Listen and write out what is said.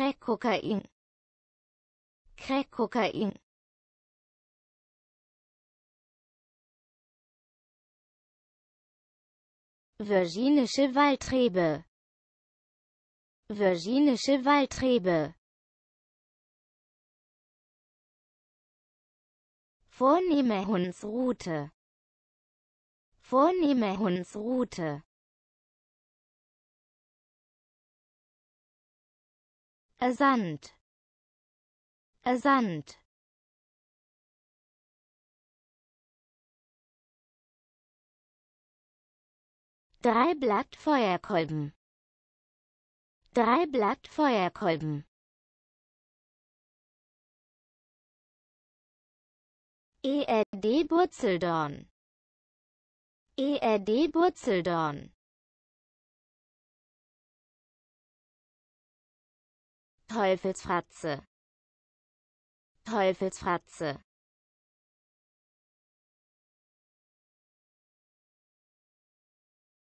Crack Kokain. Crack Kokain. Virginische Waldrebe. Virginische Waldrebe. Vornehme Hundsrute. Vornehme Hundsrute. ersandt ersandt Drei Blatt Feuerkolben. Drei Blatt Feuerkolben. ERD Burzeldorn. ERD Burzeldorn. Teufelsfratze Teufelsfratze